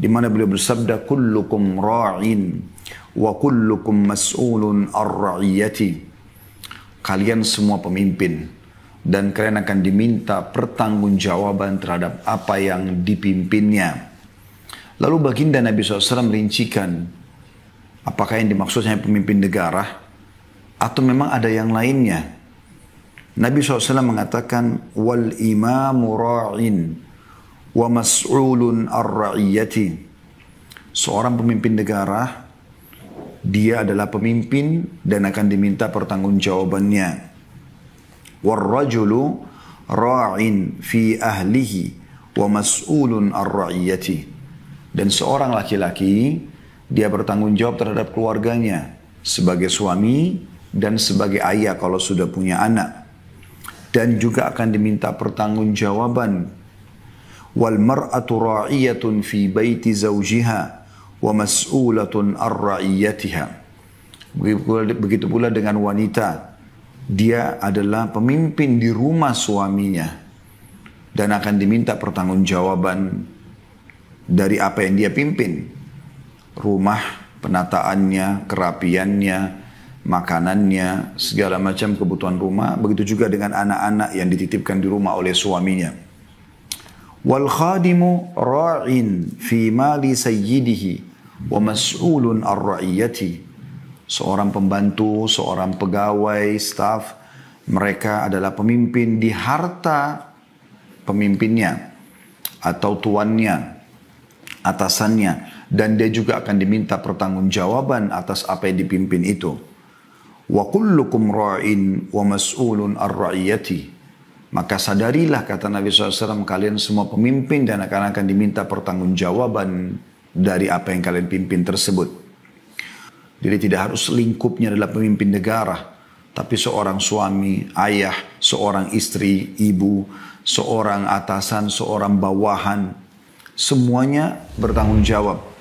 di mana beliau bersabda kullukum ra'in wa kullukum mas'ulun ar-ra'iyati. Kalian semua pemimpin dan kalian akan diminta pertanggungjawaban terhadap apa yang dipimpinnya. Lalu baginda Nabi SAW merincikan apakah yang dimaksudnya pemimpin negara atau memang ada yang lainnya. Nabi SAW mengatakan wal imamu ra'in wa mas'ulun ar-ra'iyyati. Seorang pemimpin negara, dia adalah pemimpin dan akan diminta pertanggungjawabannya. Warrajulu ra'in fi ahlihi wa mas'ulun ar-ra'iyyati. Dan seorang laki-laki, dia bertanggung jawab terhadap keluarganya sebagai suami dan sebagai ayah kalau sudah punya anak. Dan juga akan diminta pertanggungjawaban wal mar'atu ra'iyatun fi baiti zawjiha wa begitu pula dengan wanita dia adalah pemimpin di rumah suaminya dan akan diminta pertanggungjawaban dari apa yang dia pimpin rumah penataannya kerapiannya makanannya segala macam kebutuhan rumah begitu juga dengan anak-anak yang dititipkan di rumah oleh suaminya wal khadimu ra'in fi mali sayyidihi wa mas'ulun ar-ra'iyati. Seorang pembantu, seorang pegawai, staf, mereka adalah pemimpin di harta pemimpinnya atau tuannya, atasannya dan dia juga akan diminta pertanggungjawaban atas apa yang dipimpin itu. Wa kullukum ra'in wa mas'ulun ar-ra'iyati. Maka sadarilah kata Nabi SAW kalian semua pemimpin dan akan akan diminta pertanggungjawaban dari apa yang kalian pimpin tersebut. Jadi tidak harus lingkupnya adalah pemimpin negara. Tapi seorang suami, ayah, seorang istri, ibu, seorang atasan, seorang bawahan. Semuanya bertanggung jawab